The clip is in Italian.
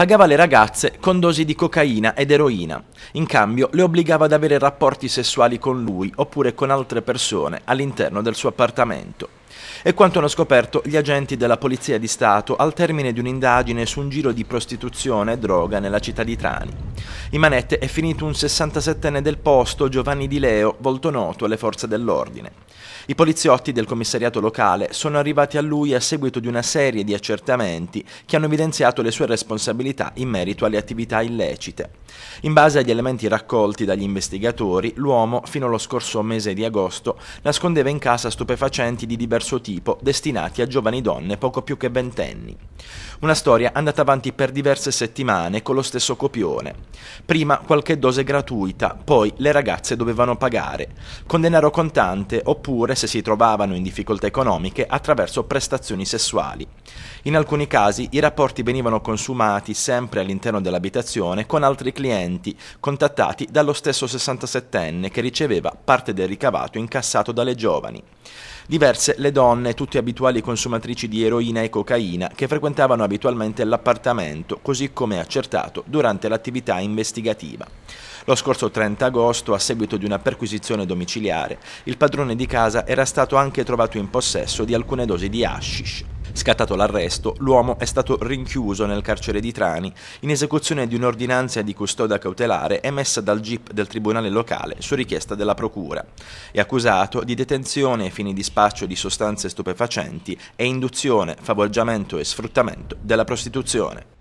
Pagava le ragazze con dosi di cocaina ed eroina. In cambio le obbligava ad avere rapporti sessuali con lui oppure con altre persone all'interno del suo appartamento. E quanto hanno scoperto gli agenti della Polizia di Stato al termine di un'indagine su un giro di prostituzione e droga nella città di Trani. In manette è finito un 67enne del posto, Giovanni Di Leo, volto noto alle forze dell'ordine. I poliziotti del commissariato locale sono arrivati a lui a seguito di una serie di accertamenti che hanno evidenziato le sue responsabilità in merito alle attività illecite. In base agli elementi raccolti dagli investigatori, l'uomo, fino allo scorso mese di agosto, nascondeva in casa stupefacenti di diverso tipo destinati a giovani donne poco più che ventenni. Una storia andata avanti per diverse settimane con lo stesso copione. Prima qualche dose gratuita, poi le ragazze dovevano pagare, con denaro contante oppure, se si trovavano in difficoltà economiche, attraverso prestazioni sessuali. In alcuni casi i rapporti venivano consumati sempre all'interno dell'abitazione con altri clienti contattati dallo stesso 67enne che riceveva parte del ricavato incassato dalle giovani. Diverse le donne, tutte abituali consumatrici di eroina e cocaina, che frequentavano abitualmente l'appartamento, così come accertato durante l'attività investigativa. Lo scorso 30 agosto, a seguito di una perquisizione domiciliare, il padrone di casa era stato anche trovato in possesso di alcune dosi di hashish. Scattato l'arresto, l'uomo è stato rinchiuso nel carcere di Trani in esecuzione di un'ordinanza di custodia cautelare emessa dal GIP del Tribunale locale su richiesta della Procura. È accusato di detenzione ai fini di spaccio di sostanze stupefacenti e induzione, favoreggiamento e sfruttamento della prostituzione.